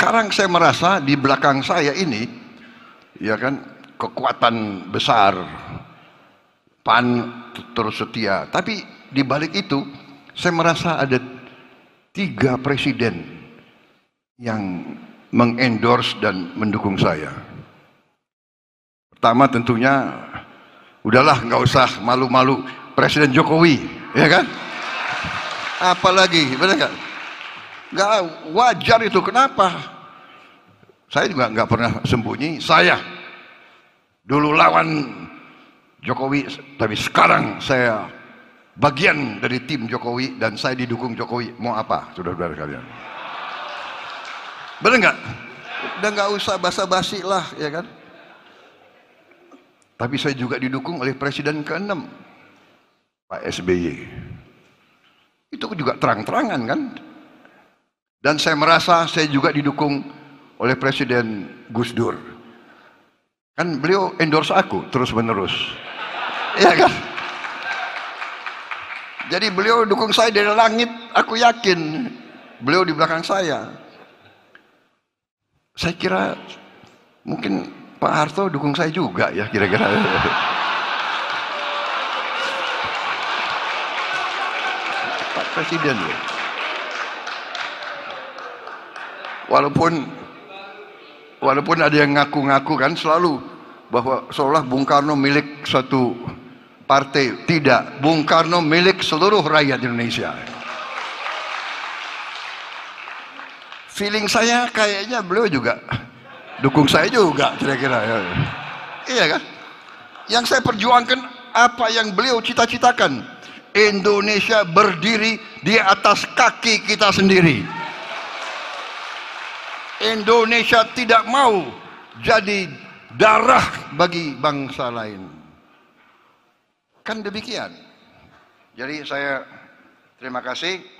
sekarang saya merasa di belakang saya ini ya kan kekuatan besar pan terus setia tapi di balik itu saya merasa ada tiga presiden yang mengendorse dan mendukung saya pertama tentunya udahlah nggak usah malu-malu presiden Jokowi ya kan apalagi benar nggak gak wajar itu kenapa saya juga nggak pernah sembunyi saya dulu lawan Jokowi tapi sekarang saya bagian dari tim Jokowi dan saya didukung Jokowi mau apa sudah saudara kalian benar nggak udah nggak usah basa-basi lah ya kan tapi saya juga didukung oleh presiden ke Pak SBY itu juga terang-terangan kan dan saya merasa saya juga didukung oleh Presiden Gus Dur. Kan beliau endorse aku terus menerus. Iya kan? Jadi beliau dukung saya dari langit, aku yakin. Beliau di belakang saya. Saya kira mungkin Pak Harto dukung saya juga ya kira-kira. Pak Presiden ya. Walaupun walaupun ada yang ngaku-ngaku kan selalu bahwa seolah Bung Karno milik satu partai. Tidak, Bung Karno milik seluruh rakyat Indonesia. Feeling saya kayaknya beliau juga dukung saya juga kira-kira. Ya. Iya kan? Yang saya perjuangkan apa yang beliau cita-citakan. Indonesia berdiri di atas kaki kita sendiri. Indonesia tidak mau jadi darah bagi bangsa lain. Kan demikian. Jadi saya terima kasih.